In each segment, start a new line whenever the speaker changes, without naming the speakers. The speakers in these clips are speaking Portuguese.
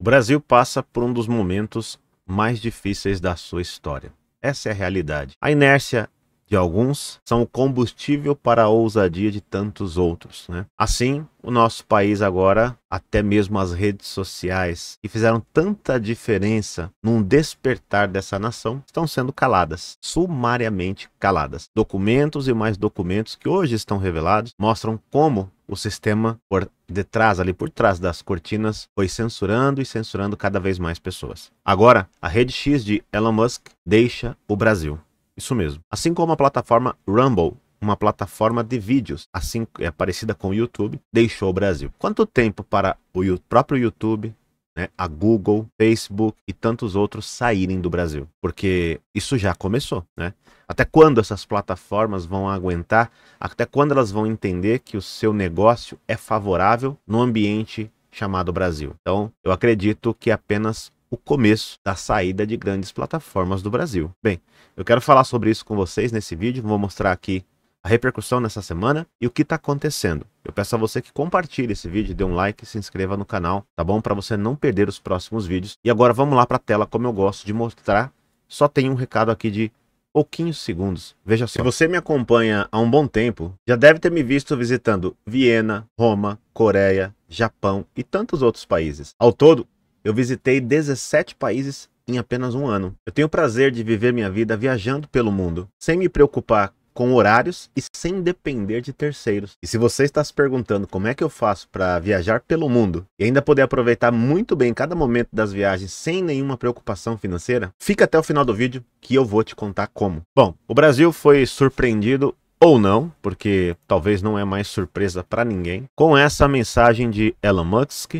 O Brasil passa por um dos momentos mais difíceis da sua história. Essa é a realidade. A inércia de alguns são o combustível para a ousadia de tantos outros. Né? Assim, o nosso país agora, até mesmo as redes sociais, que fizeram tanta diferença num despertar dessa nação, estão sendo caladas, sumariamente caladas. Documentos e mais documentos que hoje estão revelados mostram como o sistema por detrás ali por trás das cortinas foi censurando e censurando cada vez mais pessoas. Agora, a rede X de Elon Musk deixa o Brasil. Isso mesmo. Assim como a plataforma Rumble, uma plataforma de vídeos, assim é parecida com o YouTube, deixou o Brasil. Quanto tempo para o próprio YouTube, né, a Google, Facebook e tantos outros saírem do Brasil? Porque isso já começou, né? Até quando essas plataformas vão aguentar? Até quando elas vão entender que o seu negócio é favorável no ambiente chamado Brasil? Então, eu acredito que apenas o começo da saída de grandes plataformas do Brasil. Bem, eu quero falar sobre isso com vocês nesse vídeo, vou mostrar aqui a repercussão nessa semana e o que está acontecendo. Eu peço a você que compartilhe esse vídeo, dê um like e se inscreva no canal, tá bom? Para você não perder os próximos vídeos. E agora vamos lá para a tela, como eu gosto de mostrar. Só tem um recado aqui de pouquinhos segundos. Veja só. Se você me acompanha há um bom tempo, já deve ter me visto visitando Viena, Roma, Coreia, Japão e tantos outros países. Ao todo, eu visitei 17 países em apenas um ano. Eu tenho o prazer de viver minha vida viajando pelo mundo, sem me preocupar com horários e sem depender de terceiros. E se você está se perguntando como é que eu faço para viajar pelo mundo e ainda poder aproveitar muito bem cada momento das viagens sem nenhuma preocupação financeira, fica até o final do vídeo que eu vou te contar como. Bom, o Brasil foi surpreendido ou não, porque talvez não é mais surpresa para ninguém, com essa mensagem de Elon Musk,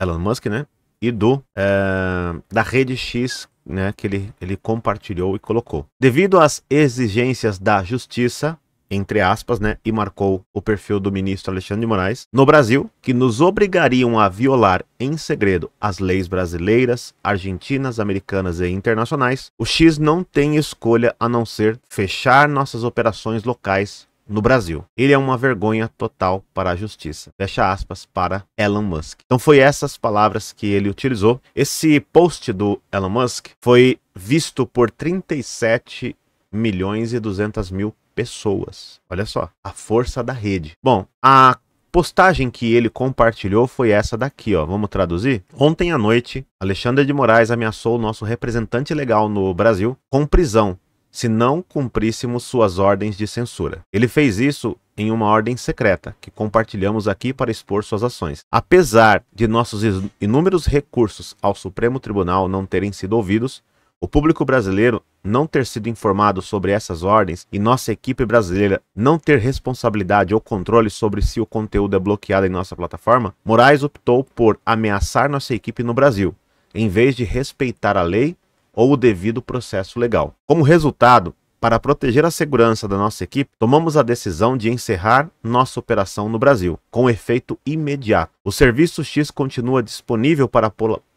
Elon Musk, né? e do uh, da rede X né, que ele, ele compartilhou e colocou. Devido às exigências da justiça, entre aspas, né, e marcou o perfil do ministro Alexandre de Moraes, no Brasil, que nos obrigariam a violar em segredo as leis brasileiras, argentinas, americanas e internacionais, o X não tem escolha a não ser fechar nossas operações locais no Brasil. Ele é uma vergonha total para a justiça. Fecha aspas para Elon Musk. Então foi essas palavras que ele utilizou. Esse post do Elon Musk foi visto por 37 milhões e 200 mil pessoas. Olha só, a força da rede. Bom, a postagem que ele compartilhou foi essa daqui, ó. Vamos traduzir? Ontem à noite, Alexandre de Moraes ameaçou o nosso representante legal no Brasil com prisão se não cumpríssemos suas ordens de censura. Ele fez isso em uma ordem secreta, que compartilhamos aqui para expor suas ações. Apesar de nossos inúmeros recursos ao Supremo Tribunal não terem sido ouvidos, o público brasileiro não ter sido informado sobre essas ordens e nossa equipe brasileira não ter responsabilidade ou controle sobre se o conteúdo é bloqueado em nossa plataforma, Moraes optou por ameaçar nossa equipe no Brasil, em vez de respeitar a lei ou o devido processo legal. Como resultado, para proteger a segurança da nossa equipe, tomamos a decisão de encerrar nossa operação no Brasil, com efeito imediato. O serviço X continua disponível para a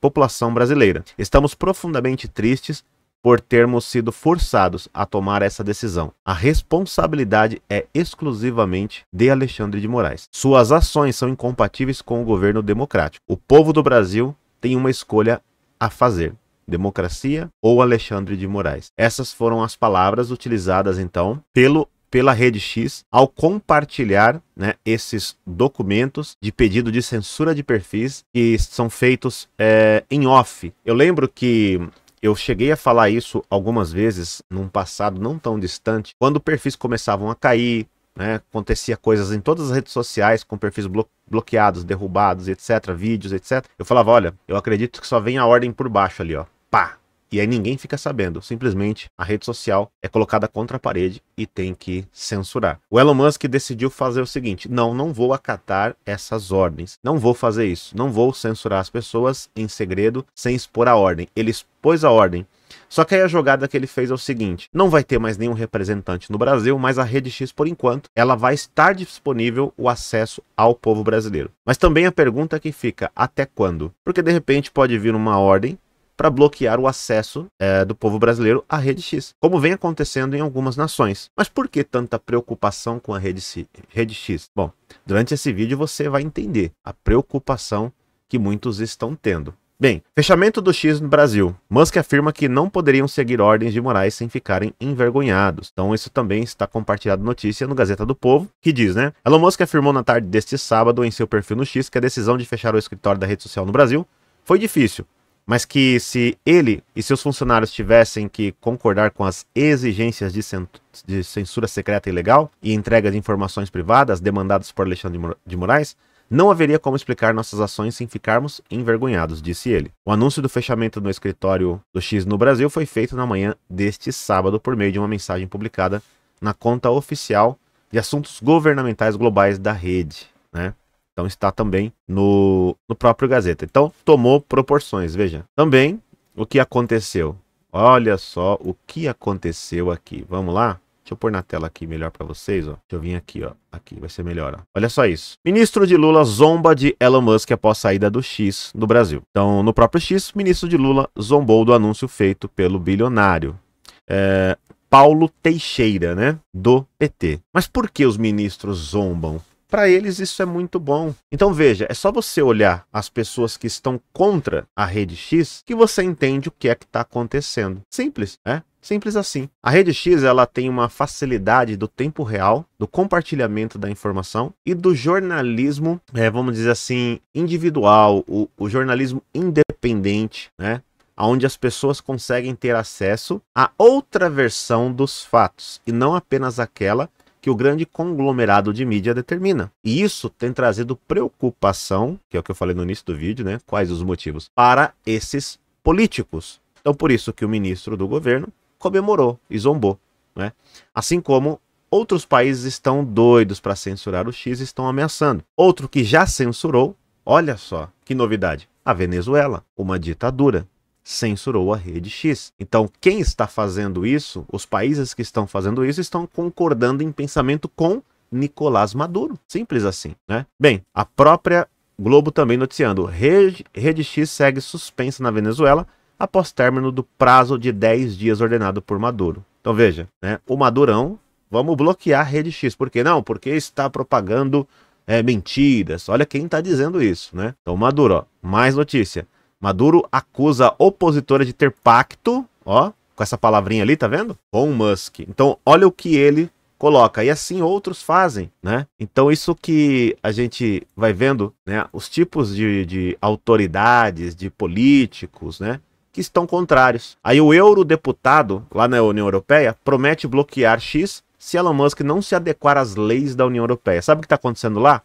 população brasileira. Estamos profundamente tristes por termos sido forçados a tomar essa decisão. A responsabilidade é exclusivamente de Alexandre de Moraes. Suas ações são incompatíveis com o governo democrático. O povo do Brasil tem uma escolha a fazer democracia ou Alexandre de Moraes. Essas foram as palavras utilizadas então pelo pela Rede X ao compartilhar né, esses documentos de pedido de censura de perfis que são feitos é, em off. Eu lembro que eu cheguei a falar isso algumas vezes num passado não tão distante, quando perfis começavam a cair, né, acontecia coisas em todas as redes sociais com perfis blo bloqueados, derrubados, etc, vídeos, etc. Eu falava, olha, eu acredito que só vem a ordem por baixo ali, ó pá. E aí ninguém fica sabendo. Simplesmente a rede social é colocada contra a parede e tem que censurar. O Elon Musk decidiu fazer o seguinte: não, não vou acatar essas ordens. Não vou fazer isso. Não vou censurar as pessoas em segredo sem expor a ordem. Ele expôs a ordem. Só que aí a jogada que ele fez é o seguinte: não vai ter mais nenhum representante no Brasil, mas a Rede X, por enquanto, ela vai estar disponível o acesso ao povo brasileiro. Mas também a pergunta que fica: até quando? Porque de repente pode vir uma ordem para bloquear o acesso é, do povo brasileiro à rede X, como vem acontecendo em algumas nações. Mas por que tanta preocupação com a rede, C, rede X? Bom, durante esse vídeo você vai entender a preocupação que muitos estão tendo. Bem, fechamento do X no Brasil. Musk afirma que não poderiam seguir ordens de Moraes sem ficarem envergonhados. Então isso também está compartilhado notícia no Gazeta do Povo, que diz, né? Elon Musk afirmou na tarde deste sábado em seu perfil no X que a decisão de fechar o escritório da rede social no Brasil foi difícil, mas que se ele e seus funcionários tivessem que concordar com as exigências de, de censura secreta e ilegal e entrega de informações privadas demandadas por Alexandre de, de Moraes, não haveria como explicar nossas ações sem ficarmos envergonhados, disse ele. O anúncio do fechamento do escritório do X no Brasil foi feito na manhã deste sábado por meio de uma mensagem publicada na conta oficial de assuntos governamentais globais da rede. Né? Então está também no, no próprio Gazeta. Então tomou proporções, veja. Também o que aconteceu. Olha só o que aconteceu aqui. Vamos lá? Deixa eu pôr na tela aqui melhor para vocês, ó. Deixa eu vir aqui, ó. Aqui vai ser melhor, ó. Olha só isso. Ministro de Lula zomba de Elon Musk após saída do X do Brasil. Então, no próprio X, ministro de Lula zombou do anúncio feito pelo bilionário. É, Paulo Teixeira, né? Do PT. Mas por que os ministros zombam? para eles isso é muito bom. Então veja, é só você olhar as pessoas que estão contra a rede X que você entende o que é que está acontecendo. Simples, né? Simples assim. A rede X ela tem uma facilidade do tempo real, do compartilhamento da informação e do jornalismo, é, vamos dizer assim, individual, o, o jornalismo independente, né? onde as pessoas conseguem ter acesso a outra versão dos fatos e não apenas aquela que o grande conglomerado de mídia determina. E isso tem trazido preocupação, que é o que eu falei no início do vídeo, né? Quais os motivos? Para esses políticos. Então, por isso que o ministro do governo comemorou e zombou, né? Assim como outros países estão doidos para censurar o X e estão ameaçando. Outro que já censurou, olha só que novidade, a Venezuela, uma ditadura censurou a rede X. Então, quem está fazendo isso, os países que estão fazendo isso, estão concordando em pensamento com Nicolás Maduro. Simples assim, né? Bem, a própria Globo também noticiando: Rede, Rede X segue suspensa na Venezuela após término do prazo de 10 dias ordenado por Maduro. Então veja, né? O Madurão, vamos bloquear a Rede X. Por que não? Porque está propagando é, mentiras. Olha quem está dizendo isso, né? Então, Maduro, ó, mais notícia. Maduro acusa opositora de ter pacto, ó, com essa palavrinha ali, tá vendo? Com Musk. Então, olha o que ele coloca. E assim outros fazem, né? Então, isso que a gente vai vendo, né? Os tipos de, de autoridades, de políticos, né? Que estão contrários. Aí o eurodeputado, lá na União Europeia, promete bloquear X se Elon Musk não se adequar às leis da União Europeia. Sabe o que está acontecendo lá?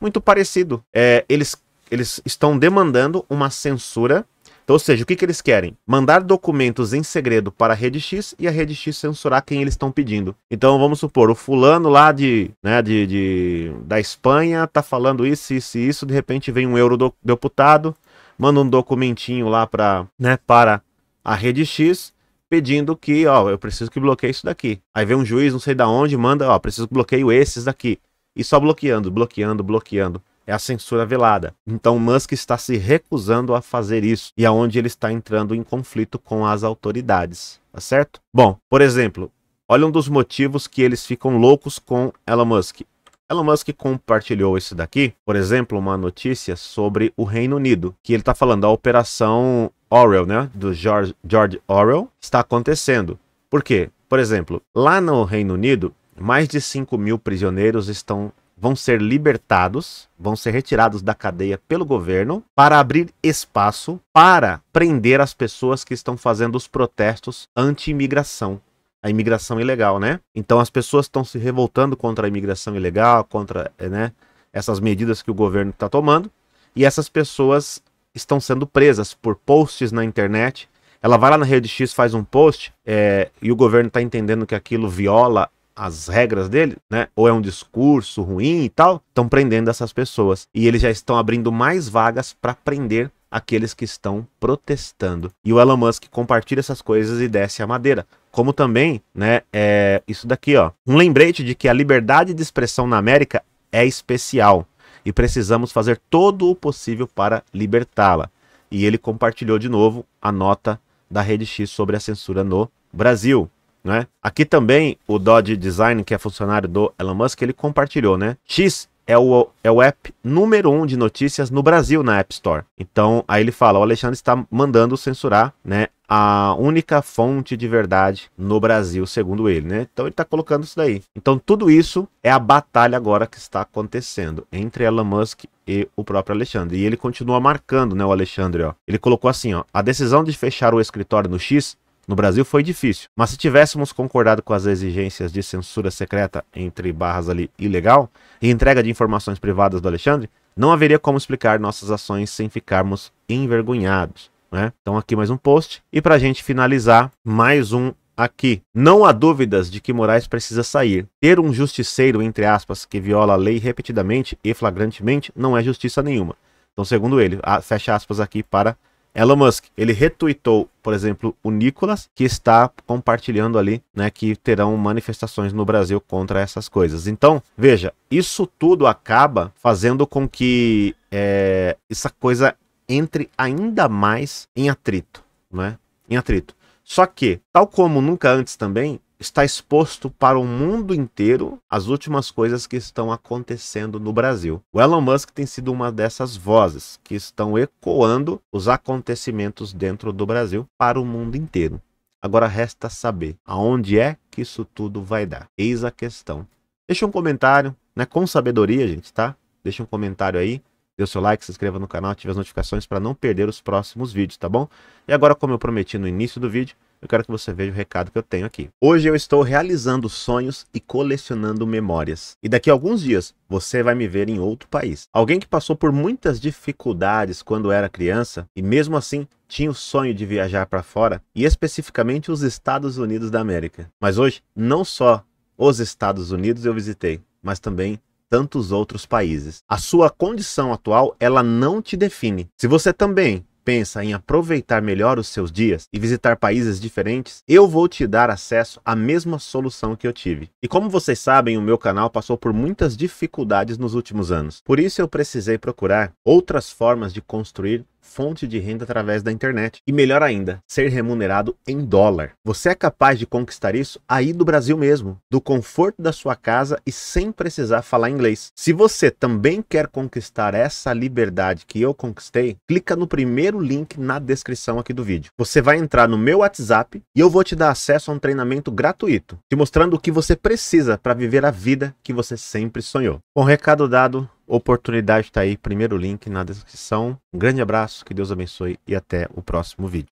Muito parecido. É, eles eles estão demandando uma censura. Então, ou seja, o que, que eles querem? Mandar documentos em segredo para a Rede X e a Rede X censurar quem eles estão pedindo. Então, vamos supor, o fulano lá de, né, de, de da Espanha tá falando isso, isso e isso, de repente vem um eurodeputado, manda um documentinho lá para, né, para a Rede X pedindo que, ó, eu preciso que bloqueie isso daqui. Aí vem um juiz, não sei da onde, manda, ó, preciso que bloqueio esses daqui. E só bloqueando, bloqueando, bloqueando é a censura velada. Então Musk está se recusando a fazer isso e aonde é ele está entrando em conflito com as autoridades, tá certo? Bom, por exemplo, olha um dos motivos que eles ficam loucos com Elon Musk. Elon Musk compartilhou isso daqui, por exemplo, uma notícia sobre o Reino Unido, que ele está falando a operação Orwell, né, do George, George Orwell, está acontecendo. Por quê? Por exemplo, lá no Reino Unido, mais de 5 mil prisioneiros estão vão ser libertados, vão ser retirados da cadeia pelo governo para abrir espaço para prender as pessoas que estão fazendo os protestos anti-imigração. A imigração ilegal, né? Então as pessoas estão se revoltando contra a imigração ilegal, contra eh, né, essas medidas que o governo está tomando, e essas pessoas estão sendo presas por posts na internet. Ela vai lá na rede X, faz um post, é, e o governo está entendendo que aquilo viola as regras dele, né? Ou é um discurso ruim e tal, estão prendendo essas pessoas. E eles já estão abrindo mais vagas para prender aqueles que estão protestando. E o Elon Musk compartilha essas coisas e desce a madeira. Como também, né, é isso daqui, ó. Um lembrete de que a liberdade de expressão na América é especial e precisamos fazer todo o possível para libertá-la. E ele compartilhou de novo a nota da Rede X sobre a censura no Brasil. Né? Aqui também o Dodge Design, que é funcionário do Elon Musk, ele compartilhou, né? X é o, é o app número um de notícias no Brasil na App Store. Então, aí ele fala, o Alexandre está mandando censurar, né? A única fonte de verdade no Brasil, segundo ele, né? Então ele está colocando isso daí. Então tudo isso é a batalha agora que está acontecendo entre Elon Musk e o próprio Alexandre. E ele continua marcando, né, o Alexandre, ó. Ele colocou assim, ó: "A decisão de fechar o escritório no X no Brasil foi difícil, mas se tivéssemos concordado com as exigências de censura secreta, entre barras ali, ilegal, e entrega de informações privadas do Alexandre, não haveria como explicar nossas ações sem ficarmos envergonhados. Né? Então aqui mais um post. E para a gente finalizar, mais um aqui. Não há dúvidas de que Moraes precisa sair. Ter um justiceiro, entre aspas, que viola a lei repetidamente e flagrantemente não é justiça nenhuma. Então, segundo ele, fecha aspas aqui para Elon Musk, ele retuitou, por exemplo, o Nicolas, que está compartilhando ali, né, que terão manifestações no Brasil contra essas coisas. Então, veja, isso tudo acaba fazendo com que é, essa coisa entre ainda mais em atrito, né? Em atrito. Só que, tal como nunca antes também, está exposto para o mundo inteiro as últimas coisas que estão acontecendo no Brasil. O Elon Musk tem sido uma dessas vozes que estão ecoando os acontecimentos dentro do Brasil para o mundo inteiro. Agora resta saber aonde é que isso tudo vai dar. Eis a questão. Deixa um comentário, né? Com sabedoria, gente, tá? Deixa um comentário aí dê o seu like, se inscreva no canal, ative as notificações para não perder os próximos vídeos, tá bom? E agora, como eu prometi no início do vídeo, eu quero que você veja o recado que eu tenho aqui. Hoje eu estou realizando sonhos e colecionando memórias. E daqui a alguns dias você vai me ver em outro país. Alguém que passou por muitas dificuldades quando era criança e mesmo assim tinha o sonho de viajar para fora, e especificamente os Estados Unidos da América. Mas hoje, não só os Estados Unidos eu visitei, mas também tantos outros países. A sua condição atual, ela não te define. Se você também pensa em aproveitar melhor os seus dias e visitar países diferentes, eu vou te dar acesso à mesma solução que eu tive. E como vocês sabem, o meu canal passou por muitas dificuldades nos últimos anos. Por isso eu precisei procurar outras formas de construir fonte de renda através da internet. E melhor ainda, ser remunerado em dólar. Você é capaz de conquistar isso aí do Brasil mesmo, do conforto da sua casa e sem precisar falar inglês. Se você também quer conquistar essa liberdade que eu conquistei, clica no primeiro link na descrição aqui do vídeo. Você vai entrar no meu WhatsApp e eu vou te dar acesso a um treinamento gratuito, te mostrando o que você precisa para viver a vida que você sempre sonhou. Com recado dado, oportunidade está aí, primeiro link na descrição. Um grande abraço, que Deus abençoe e até o próximo vídeo.